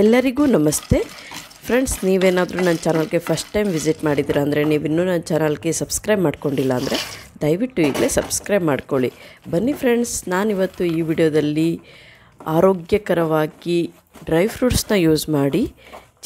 ಎಲ್ಲರಿಗೂ ನಮಸ್ತೆ ಫ್ರೆಂಡ್ಸ್ ನೀವೇನಾದರೂ ನನ್ನ ಚಾನಲ್ಗೆ ಫಸ್ಟ್ ಟೈಮ್ ವಿಸಿಟ್ ಮಾಡಿದ್ದೀರಾ ಅಂದರೆ ನೀವು ಇನ್ನೂ ನನ್ನ ಚಾನಲ್ಗೆ ಸಬ್ಸ್ಕ್ರೈಬ್ ಮಾಡ್ಕೊಂಡಿಲ್ಲ ಅಂದರೆ ದಯವಿಟ್ಟು ಈಗಲೇ ಸಬ್ಸ್ಕ್ರೈಬ್ ಮಾಡ್ಕೊಳ್ಳಿ ಬನ್ನಿ ಫ್ರೆಂಡ್ಸ್ ನಾನಿವತ್ತು ಈ ವಿಡಿಯೋದಲ್ಲಿ ಆರೋಗ್ಯಕರವಾಗಿ ಡ್ರೈ ಫ್ರೂಟ್ಸ್ನ ಯೂಸ್ ಮಾಡಿ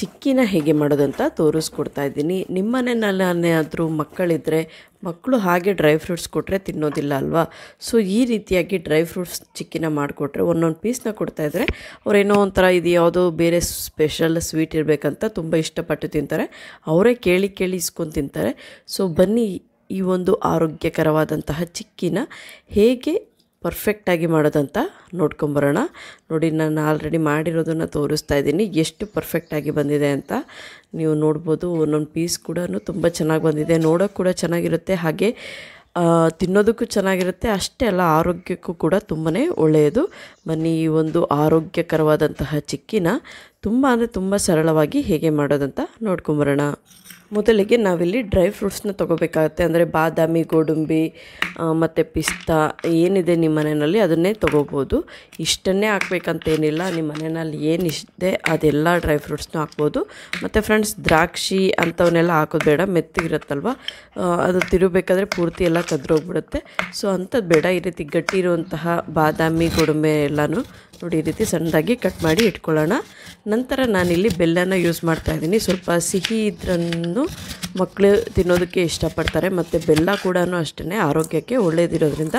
ಚಿಕ್ಕಿನ ಹೇಗೆ ಮಾಡೋದಂತ ತೋರಿಸ್ಕೊಡ್ತಾ ಇದ್ದೀನಿ ನಿಮ್ಮನೆಯಲ್ಲೇನಾದರೂ ಮಕ್ಕಳಿದ್ದರೆ ಮಕ್ಕಳು ಹಾಗೆ ಡ್ರೈ ಫ್ರೂಟ್ಸ್ ಕೊಟ್ಟರೆ ತಿನ್ನೋದಿಲ್ಲ ಅಲ್ವಾ ಸೊ ಈ ರೀತಿಯಾಗಿ ಡ್ರೈ ಫ್ರೂಟ್ಸ್ ಚಿಕ್ಕಿನ ಮಾಡಿಕೊಟ್ರೆ ಒಂದೊಂದು ಪೀಸ್ನ ಕೊಡ್ತಾಯಿದ್ರೆ ಅವರೇನೋ ಒಂಥರ ಇದು ಯಾವುದೋ ಬೇರೆ ಸ್ಪೆಷಲ್ ಸ್ವೀಟ್ ಇರಬೇಕಂತ ತುಂಬ ಇಷ್ಟಪಟ್ಟು ತಿಂತಾರೆ ಅವರೇ ಕೇಳಿ ಕೇಳಿ ಇಸ್ಕೊಂಡು ತಿಂತಾರೆ ಸೊ ಬನ್ನಿ ಈ ಒಂದು ಆರೋಗ್ಯಕರವಾದಂತಹ ಚಿಕ್ಕಿನ ಹೇಗೆ ಪರ್ಫೆಕ್ಟಾಗಿ ಮಾಡೋದಂತ ನೋಡ್ಕೊಂಬರೋಣ ನೋಡಿ ನಾನು ಆಲ್ರೆಡಿ ಮಾಡಿರೋದನ್ನು ತೋರಿಸ್ತಾ ಇದ್ದೀನಿ ಎಷ್ಟು ಪರ್ಫೆಕ್ಟಾಗಿ ಬಂದಿದೆ ಅಂತ ನೀವು ನೋಡ್ಬೋದು ಒಂದೊಂದು ಪೀಸ್ ಕೂಡ ತುಂಬ ಚೆನ್ನಾಗಿ ಬಂದಿದೆ ನೋಡೋಕ್ಕೆ ಕೂಡ ಚೆನ್ನಾಗಿರುತ್ತೆ ಹಾಗೆ ತಿನ್ನೋದಕ್ಕೂ ಚೆನ್ನಾಗಿರುತ್ತೆ ಅಷ್ಟೇ ಅಲ್ಲ ಆರೋಗ್ಯಕ್ಕೂ ಕೂಡ ತುಂಬಾ ಒಳ್ಳೆಯದು ಬನ್ನಿ ಈ ಒಂದು ಆರೋಗ್ಯಕರವಾದಂತಹ ಚಿಕ್ಕಿನ ತುಂಬ ಅಂದರೆ ತುಂಬ ಸರಳವಾಗಿ ಹೇಗೆ ಮಾಡೋದಂತ ನೋಡ್ಕೊಂಬರೋಣ ಮೊದಲಿಗೆ ನಾವಿಲ್ಲಿ ಡ್ರೈ ಫ್ರೂಟ್ಸ್ನ ತೊಗೋಬೇಕಾಗತ್ತೆ ಅಂದರೆ ಬಾದಾಮಿ ಗೋಡಂಬಿ ಮತ್ತು ಪಿಸ್ತಾ ಏನಿದೆ ನಿಮ್ಮ ಮನೆಯಲ್ಲಿ ಅದನ್ನೇ ತೊಗೋಬೋದು ಇಷ್ಟನ್ನೇ ಹಾಕ್ಬೇಕಂತೇನಿಲ್ಲ ನಿಮ್ಮ ಮನೆಯಲ್ಲಿ ಏನು ಅದೆಲ್ಲ ಡ್ರೈ ಫ್ರೂಟ್ಸ್ನೂ ಹಾಕ್ಬೋದು ಮತ್ತು ಫ್ರೆಂಡ್ಸ್ ದ್ರಾಕ್ಷಿ ಅಂಥವನ್ನೆಲ್ಲ ಹಾಕೋದು ಬೇಡ ಇರುತ್ತಲ್ವಾ ಅದು ತಿರುಗಬೇಕಾದ್ರೆ ಪೂರ್ತಿ ಎಲ್ಲ ಕದ್ರೋಗ್ಬಿಡುತ್ತೆ ಸೊ ಅಂಥದ್ದು ಬೇಡ ಈ ರೀತಿ ಗಟ್ಟಿ ಇರುವಂತಹ ಬಾದಾಮಿ ಗೋಡಂಬಿ ಎಲ್ಲನೂ ನೋಡಿ ಈ ರೀತಿ ಸಣ್ಣದಾಗಿ ಕಟ್ ಮಾಡಿ ಇಟ್ಕೊಳ್ಳೋಣ ನಂತರ ನಾನಿಲ್ಲಿ ಬೆಲ್ಲನ ಯೂಸ್ ಮಾಡ್ತಾ ಇದ್ದೀನಿ ಸ್ವಲ್ಪ ಸಿಹಿ ಇದ್ರನ್ನು ಮಕ್ಕಳು ತಿನ್ನೋದಕ್ಕೆ ಇಷ್ಟಪಡ್ತಾರೆ ಮತ್ತು ಬೆಲ್ಲ ಕೂಡ ಅಷ್ಟೇ ಆರೋಗ್ಯಕ್ಕೆ ಒಳ್ಳೇದಿರೋದ್ರಿಂದ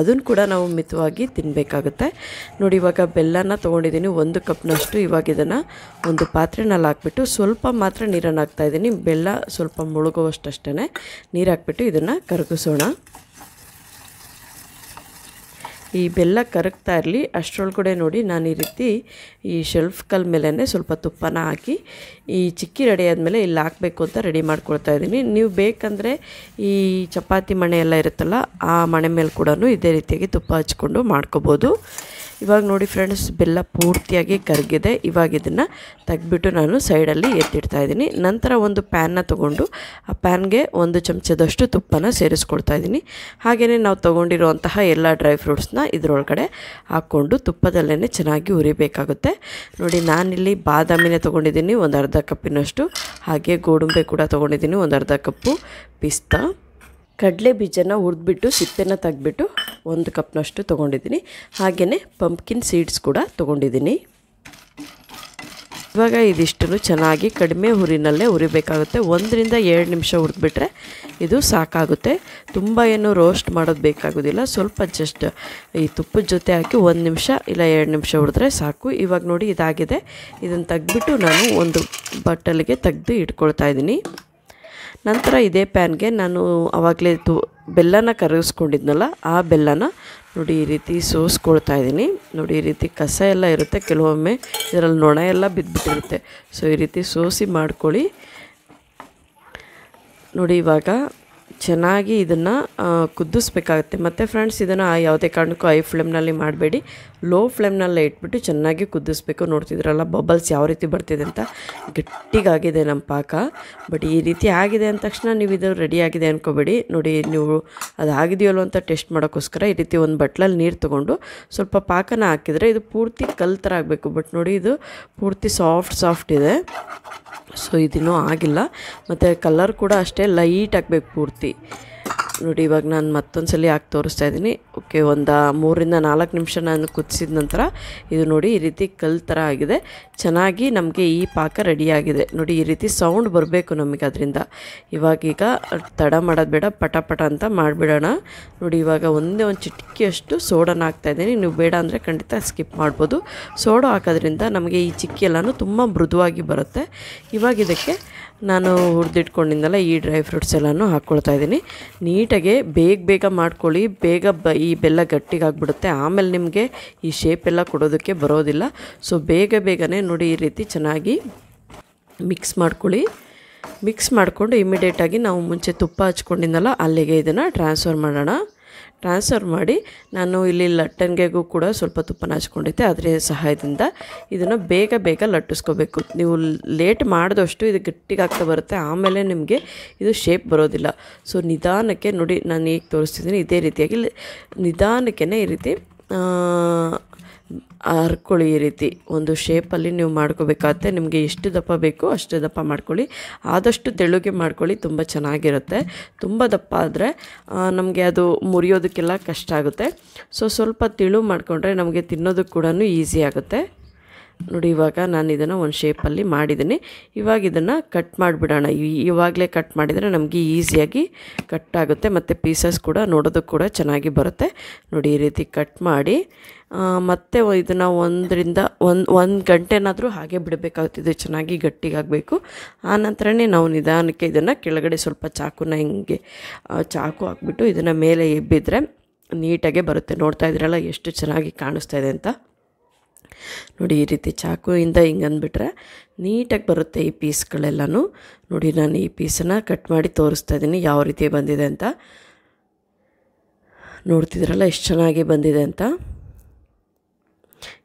ಅದನ್ನು ಕೂಡ ನಾವು ಮಿತವಾಗಿ ತಿನ್ನಬೇಕಾಗುತ್ತೆ ನೋಡಿ ಇವಾಗ ಬೆಲ್ಲನ ತೊಗೊಂಡಿದ್ದೀನಿ ಒಂದು ಕಪ್ನಷ್ಟು ಇವಾಗ ಇದನ್ನು ಒಂದು ಪಾತ್ರೆನಲ್ಲಿ ಹಾಕ್ಬಿಟ್ಟು ಸ್ವಲ್ಪ ಮಾತ್ರ ನೀರನ್ನು ಹಾಕ್ತಾಯಿದ್ದೀನಿ ಬೆಲ್ಲ ಸ್ವಲ್ಪ ಮುಳುಗುವಷ್ಟು ಅಷ್ಟೇ ನೀರು ಹಾಕ್ಬಿಟ್ಟು ಇದನ್ನು ಕರಗಿಸೋಣ ಈ ಬೆಲ್ಲ ಕರಗ್ತಾ ಇರಲಿ ಅಷ್ಟರೊಳಗಡೆ ನೋಡಿ ನಾನು ಈ ರೀತಿ ಈ ಶೆಲ್ಫ್ ಕಲ್ ಮೇಲೇ ಸ್ವಲ್ಪ ತುಪ್ಪನ ಹಾಕಿ ಈ ಚಿಕ್ಕಿ ರೆಡಿ ಆದಮೇಲೆ ಇಲ್ಲಿ ಹಾಕಬೇಕು ಅಂತ ರೆಡಿ ಮಾಡ್ಕೊಳ್ತಾ ಇದ್ದೀನಿ ನೀವು ಬೇಕಂದರೆ ಈ ಚಪಾತಿ ಮಣೆ ಎಲ್ಲ ಇರುತ್ತಲ್ಲ ಆ ಮಣೆ ಮೇಲೆ ಕೂಡ ಇದೇ ರೀತಿಯಾಗಿ ತುಪ್ಪ ಹಚ್ಕೊಂಡು ಮಾಡ್ಕೋಬೋದು ಇವಾಗ ನೋಡಿ ಫ್ರೆಂಡ್ಸ್ ಬೆಲ್ಲ ಪೂರ್ತಿಯಾಗಿ ಕರಗಿದೆ ಇವಾಗ ಇದನ್ನು ತೆಗ್ದುಬಿಟ್ಟು ನಾನು ಸೈಡಲ್ಲಿ ಎತ್ತಿಡ್ತಾ ಇದ್ದೀನಿ ನಂತರ ಒಂದು ಪ್ಯಾನ್ನ ತೊಗೊಂಡು ಆ ಪ್ಯಾನ್ಗೆ ಒಂದು ಚಮಚದಷ್ಟು ತುಪ್ಪನ ಸೇರಿಸ್ಕೊಳ್ತಾ ಇದ್ದೀನಿ ಹಾಗೆಯೇ ನಾವು ತೊಗೊಂಡಿರುವಂತಹ ಎಲ್ಲ ಡ್ರೈ ಫ್ರೂಟ್ಸ್ನ ಇದರೊಳಗಡೆ ಹಾಕ್ಕೊಂಡು ತುಪ್ಪದಲ್ಲೇ ಚೆನ್ನಾಗಿ ಉರಿಬೇಕಾಗುತ್ತೆ ನೋಡಿ ನಾನಿಲ್ಲಿ ಬಾದಾಮಿನೇ ತೊಗೊಂಡಿದ್ದೀನಿ ಒಂದು ಅರ್ಧ ಕಪ್ಪಿನಷ್ಟು ಹಾಗೆ ಗೋಡಂಬೆ ಕೂಡ ತೊಗೊಂಡಿದ್ದೀನಿ ಒಂದು ಅರ್ಧ ಕಪ್ಪು ಪಿಸ್ತಾ ಕಡಲೆ ಬೀಜನ ಹುರಿದ್ಬಿಟ್ಟು ಸಿಪ್ಪೆನ ತೆಗೆದ್ಬಿಟ್ಟು ಒಂದು ಕಪ್ನಷ್ಟು ತೊಗೊಂಡಿದ್ದೀನಿ ಹಾಗೆಯೇ ಪಂಪ್ಕಿನ್ ಸೀಡ್ಸ್ ಕೂಡ ತೊಗೊಂಡಿದ್ದೀನಿ ಇವಾಗ ಇದಿಷ್ಟು ಚೆನ್ನಾಗಿ ಕಡಿಮೆ ಹುರಿನಲ್ಲೇ ಹುರಿಬೇಕಾಗುತ್ತೆ ಒಂದರಿಂದ ಎರಡು ನಿಮಿಷ ಹುರಿದ್ಬಿಟ್ರೆ ಇದು ಸಾಕಾಗುತ್ತೆ ತುಂಬ ಏನು ರೋಸ್ಟ್ ಮಾಡೋದು ಬೇಕಾಗೋದಿಲ್ಲ ಸ್ವಲ್ಪ ಜಸ್ಟ್ ಈ ತುಪ್ಪದ ಜೊತೆ ಹಾಕಿ ಒಂದು ನಿಮಿಷ ಇಲ್ಲ ಎರಡು ನಿಮಿಷ ಹುರಿದ್ರೆ ಸಾಕು ಇವಾಗ ನೋಡಿ ಇದಾಗಿದೆ ಇದನ್ನು ತೆಗ್ದುಬಿಟ್ಟು ನಾನು ಒಂದು ಬಟ್ಟಲಿಗೆ ತೆಗೆದು ಇಟ್ಕೊಳ್ತಾ ಇದ್ದೀನಿ ನಂತರ ಇದೇ ಪ್ಯಾನ್ಗೆ ನಾನು ಆವಾಗಲೇ ತು ಬೆಲ್ಲನ ಕರಗಿಸ್ಕೊಂಡಿದ್ನಲ್ಲ ಆ ಬೆಲ್ಲನ ನೋಡಿ ಈ ರೀತಿ ಸೋಸ್ಕೊಳ್ತಾ ಇದ್ದೀನಿ ನೋಡಿ ಈ ರೀತಿ ಕಸ ಎಲ್ಲ ಇರುತ್ತೆ ಕೆಲವೊಮ್ಮೆ ಇದರಲ್ಲಿ ನೊಣ ಎಲ್ಲ ಬಿದ್ದುಬಿಟ್ಟಿರುತ್ತೆ ಸೊ ಈ ರೀತಿ ಸೋಸಿ ಮಾಡ್ಕೊಳ್ಳಿ ನೋಡಿ ಇವಾಗ ಚೆನ್ನಾಗಿ ಇದನ್ನು ಕುದಿಸ್ಬೇಕಾಗುತ್ತೆ ಮತ್ತು ಫ್ರೆಂಡ್ಸ್ ಇದನ್ನು ಯಾವುದೇ ಕಾರಣಕ್ಕೂ ಐ ಫ್ಲೇಮ್ನಲ್ಲಿ ಮಾಡಬೇಡಿ ಲೋ ಫ್ಲೇಮ್ನಲ್ಲೇ ಇಟ್ಬಿಟ್ಟು ಚೆನ್ನಾಗಿ ಕುದಿಸ್ಬೇಕು ನೋಡ್ತಿದ್ರಲ್ಲ ಬಬಲ್ಸ್ ಯಾವ ರೀತಿ ಬರ್ತಿದೆ ಅಂತ ಗಟ್ಟಿಗಾಗಿದೆ ನಮ್ಮ ಪಾಕ ಬಟ್ ಈ ರೀತಿ ಆಗಿದೆ ಅಂದ ತಕ್ಷಣ ನೀವು ಇದು ರೆಡಿಯಾಗಿದೆ ಅಂದ್ಕೋಬೇಡಿ ನೋಡಿ ನೀವು ಅದು ಅಂತ ಟೆಸ್ಟ್ ಮಾಡೋಕ್ಕೋಸ್ಕರ ಈ ರೀತಿ ಒಂದು ಬಟ್ಲಲ್ಲಿ ನೀರು ತೊಗೊಂಡು ಸ್ವಲ್ಪ ಪಾಕನ ಹಾಕಿದರೆ ಇದು ಪೂರ್ತಿ ಕಲ್ ಥರ ಆಗಬೇಕು ಬಟ್ ನೋಡಿ ಇದು ಪೂರ್ತಿ ಸಾಫ್ಟ್ ಸಾಫ್ಟ್ ಇದೆ ಸೊ ಇದಿನ್ನೂ ಆಗಿಲ್ಲ ಮತ್ತು ಕಲರ್ ಕೂಡ ಅಷ್ಟೇ ಲೈಟ್ ಆಗಬೇಕು ಪೂರ್ತಿ ನೋಡಿ ಇವಾಗ ನಾನು ಮತ್ತೊಂದು ಸಲ ಹಾಕಿ ತೋರಿಸ್ತಾ ಇದ್ದೀನಿ ಓಕೆ ಒಂದು ಮೂರಿಂದ ನಾಲ್ಕು ನಿಮಿಷ ನಾನು ಕುದಿಸಿದ ನಂತರ ಇದು ನೋಡಿ ಈ ರೀತಿ ಕಲ್ ಥರ ಆಗಿದೆ ಚೆನ್ನಾಗಿ ನಮಗೆ ಈ ಪಾಕ ರೆಡಿಯಾಗಿದೆ ನೋಡಿ ಈ ರೀತಿ ಸೌಂಡ್ ಬರಬೇಕು ನಮಗೆ ಅದರಿಂದ ಇವಾಗೀಗ ತಡ ಮಾಡೋದು ಬೇಡ ಪಟ ಪಟ ಅಂತ ಮಾಡಿಬಿಡೋಣ ನೋಡಿ ಇವಾಗ ಒಂದೇ ಒಂದು ಚಿಟಿಕಿಯಷ್ಟು ಹಾಕ್ತಾ ಇದ್ದೀನಿ ನೀವು ಬೇಡ ಅಂದರೆ ಖಂಡಿತ ಸ್ಕಿಪ್ ಮಾಡ್ಬೋದು ಸೋಡೋ ಹಾಕೋದ್ರಿಂದ ನಮಗೆ ಈ ಚಿಕ್ಕಿ ಎಲ್ಲನೂ ತುಂಬ ಮೃದುವಾಗಿ ಬರುತ್ತೆ ಇವಾಗ ಇದಕ್ಕೆ ನಾನು ಹುರಿದಿಟ್ಕೊಂಡಿದ್ದಲ್ಲ ಈ ಡ್ರೈ ಫ್ರೂಟ್ಸ್ ಎಲ್ಲನೂ ಹಾಕ್ಕೊಳ್ತಾ ಇದ್ದೀನಿ ನೀಟಾಗೆ ಬೇಗ ಬೇಗ ಮಾಡ್ಕೊಳ್ಳಿ ಬೇಗ ಬ ಈ ಬೆಲ್ಲ ಗಟ್ಟಿಗಾಗ್ಬಿಡುತ್ತೆ ಆಮೇಲೆ ನಿಮಗೆ ಈ ಶೇಪೆಲ್ಲ ಕೊಡೋದಕ್ಕೆ ಬರೋದಿಲ್ಲ ಸೊ ಬೇಗ ಬೇಗನೆ ನೋಡಿ ಈ ರೀತಿ ಚೆನ್ನಾಗಿ ಮಿಕ್ಸ್ ಮಾಡ್ಕೊಳ್ಳಿ ಮಿಕ್ಸ್ ಮಾಡಿಕೊಂಡು ಇಮಿಡಿಯೇಟಾಗಿ ನಾವು ಮುಂಚೆ ತುಪ್ಪ ಹಚ್ಕೊಂಡಿದ್ದಲ್ಲ ಅಲ್ಲಿಗೆ ಇದನ್ನು ಟ್ರಾನ್ಸ್ಫರ್ ಮಾಡೋಣ ಟ್ರಾನ್ಸ್ಫರ್ ಮಾಡಿ ನಾನು ಇಲ್ಲಿ ಲಟ್ಟಣಿಗೆಗೂ ಕೂಡ ಸ್ವಲ್ಪ ತುಪ್ಪನ ಹಚ್ಕೊಂಡಿದ್ದೆ ಅದರ ಸಹಾಯದಿಂದ ಇದನ್ನು ಬೇಗ ಬೇಗ ಲಟ್ಟಿಸ್ಕೋಬೇಕು ನೀವು ಲೇಟ್ ಮಾಡಿದಷ್ಟು ಇದು ಗಟ್ಟಿಗಾಗ್ತಾ ಬರುತ್ತೆ ಆಮೇಲೆ ನಿಮಗೆ ಇದು ಶೇಪ್ ಬರೋದಿಲ್ಲ ಸೊ ನಿಧಾನಕ್ಕೆ ನೋಡಿ ನಾನು ಈಗ ತೋರಿಸ್ತಿದ್ದೀನಿ ಇದೇ ರೀತಿಯಾಗಿ ನಿಧಾನಕ್ಕೆ ಈ ರೀತಿ ಹರ್ಕೊಳ್ಳಿ ಈ ರೀತಿ ಒಂದು ಶೇಪಲ್ಲಿ ನೀವು ಮಾಡ್ಕೋಬೇಕಾಗತ್ತೆ ನಿಮಗೆ ಎಷ್ಟು ದಪ್ಪ ಬೇಕೋ ಅಷ್ಟು ದಪ್ಪ ಮಾಡ್ಕೊಳ್ಳಿ ಆದಷ್ಟು ತೆಳುಗೆ ಮಾಡ್ಕೊಳ್ಳಿ ತುಂಬ ಚೆನ್ನಾಗಿರುತ್ತೆ ತುಂಬ ದಪ್ಪ ಆದರೆ ನಮಗೆ ಅದು ಮುರಿಯೋದಕ್ಕೆಲ್ಲ ಕಷ್ಟ ಆಗುತ್ತೆ ಸೊ ಸ್ವಲ್ಪ ತಿಳು ಮಾಡಿಕೊಂಡ್ರೆ ನಮಗೆ ತಿನ್ನೋದಕ್ಕೆ ಕೂಡ ಈಸಿ ಆಗುತ್ತೆ ನೋಡಿ ಇವಾಗ ನಾನು ಇದನ್ನು ಒಂದು ಶೇಪಲ್ಲಿ ಮಾಡಿದ್ದೀನಿ ಇವಾಗ ಇದನ್ನು ಕಟ್ ಮಾಡಿಬಿಡೋಣ ಇವಾಗಲೇ ಕಟ್ ಮಾಡಿದರೆ ನಮಗೆ ಈಸಿಯಾಗಿ ಕಟ್ ಆಗುತ್ತೆ ಮತ್ತು ಪೀಸಸ್ ಕೂಡ ನೋಡೋದಕ್ಕೆ ಕೂಡ ಚೆನ್ನಾಗಿ ಬರುತ್ತೆ ನೋಡಿ ಈ ರೀತಿ ಕಟ್ ಮಾಡಿ ಮತ್ತೆ ಇದನ್ನು ಒಂದರಿಂದ ಒಂದು ಒಂದು ಗಂಟೆನಾದರೂ ಹಾಗೆ ಬಿಡಬೇಕಾಗ್ತಿದೆ ಚೆನ್ನಾಗಿ ಗಟ್ಟಿಗಾಗಬೇಕು ನಂತರನೇ ನಾವು ನಿಧಾನಕ್ಕೆ ಇದನ್ನು ಕೆಳಗಡೆ ಸ್ವಲ್ಪ ಚಾಕುನ ಹಿಂಗೆ ಚಾಕು ಹಾಕ್ಬಿಟ್ಟು ಇದನ್ನು ಮೇಲೆ ಎಬ್ಬಿದ್ರೆ ನೀಟಾಗೆ ಬರುತ್ತೆ ನೋಡ್ತಾ ಇದ್ರಲ್ಲ ಎಷ್ಟು ಚೆನ್ನಾಗಿ ಕಾಣಿಸ್ತಾ ಇದೆ ಅಂತ ನೋಡಿ ಈ ರೀತಿ ಚಾಕುವಿಂದ ಹಿಂಗೆ ಅಂದ್ಬಿಟ್ರೆ ನೀಟಾಗಿ ಬರುತ್ತೆ ಈ ಪೀಸ್ಗಳೆಲ್ಲನೂ ನೋಡಿ ನಾನು ಈ ಪೀಸನ್ನು ಕಟ್ ಮಾಡಿ ತೋರಿಸ್ತಾ ಇದ್ದೀನಿ ಯಾವ ರೀತಿ ಬಂದಿದೆ ಅಂತ ನೋಡ್ತಿದ್ರಲ್ಲ ಎಷ್ಟು ಚೆನ್ನಾಗಿ ಬಂದಿದೆ ಅಂತ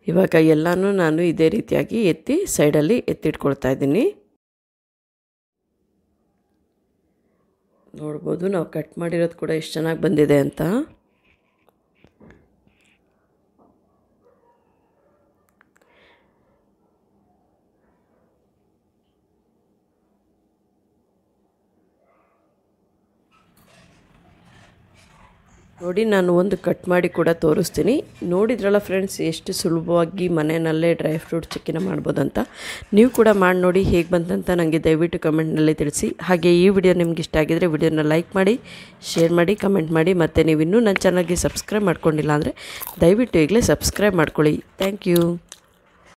ಇವಾಗ ಎಲ್ಲನೂ ನಾನು ಇದೇ ರೀತಿಯಾಗಿ ಎತ್ತಿ ಸೈಡಲ್ಲಿ ಎತ್ತಿಟ್ಕೊಳ್ತಾ ಇದ್ದೀನಿ ನೋಡ್ಬೋದು ನಾವು ಕಟ್ ಮಾಡಿರೋದು ಕೂಡ ಎಷ್ಟು ಚೆನ್ನಾಗಿ ಬಂದಿದೆ ಅಂತ ನೋಡಿ ನಾನು ಒಂದು ಕಟ್ ಮಾಡಿ ಕೂಡ ತೋರಿಸ್ತೀನಿ ನೋಡಿದ್ರಲ್ಲ ಫ್ರೆಂಡ್ಸ್ ಎಷ್ಟು ಸುಲಭವಾಗಿ ಮನೆಯಲ್ಲೇ ಡ್ರೈ ಫ್ರೂಟ್ ಚಿಕ್ಕಿನ ಮಾಡ್ಬೋದಂತ ನೀವು ಕೂಡ ಮಾಡಿ ನೋಡಿ ಹೇಗೆ ಬಂತಂತ ನನಗೆ ದಯವಿಟ್ಟು ಕಮೆಂಟ್ನಲ್ಲಿ ತಿಳಿಸಿ ಹಾಗೆ ಈ ವಿಡಿಯೋ ನಿಮ್ಗೆ ಇಷ್ಟ ಆಗಿದರೆ ವಿಡಿಯೋನ ಲೈಕ್ ಮಾಡಿ ಶೇರ್ ಮಾಡಿ ಕಮೆಂಟ್ ಮಾಡಿ ಮತ್ತು ನೀವು ಇನ್ನೂ ನನ್ನ ಚಾನಲ್ಗೆ ಸಬ್ಸ್ಕ್ರೈಬ್ ಮಾಡ್ಕೊಂಡಿಲ್ಲ ಅಂದರೆ ದಯವಿಟ್ಟು ಈಗಲೇ ಸಬ್ಸ್ಕ್ರೈಬ್ ಮಾಡ್ಕೊಳ್ಳಿ ಥ್ಯಾಂಕ್ ಯು